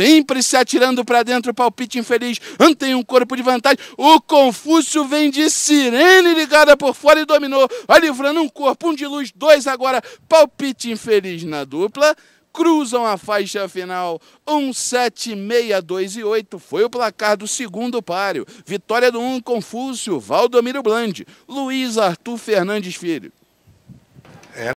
sempre se atirando para dentro, palpite infeliz, antém um corpo de vantagem. O Confúcio vem de sirene ligada por fora e dominou. Vai livrando um corpo, um de luz, dois agora. Palpite infeliz na dupla. Cruzam a faixa final. 1, 7, 6, 2 e 8 foi o placar do segundo páreo. Vitória do 1, um, Confúcio, Valdomiro Blandi, Luiz Arthur Fernandes Filho.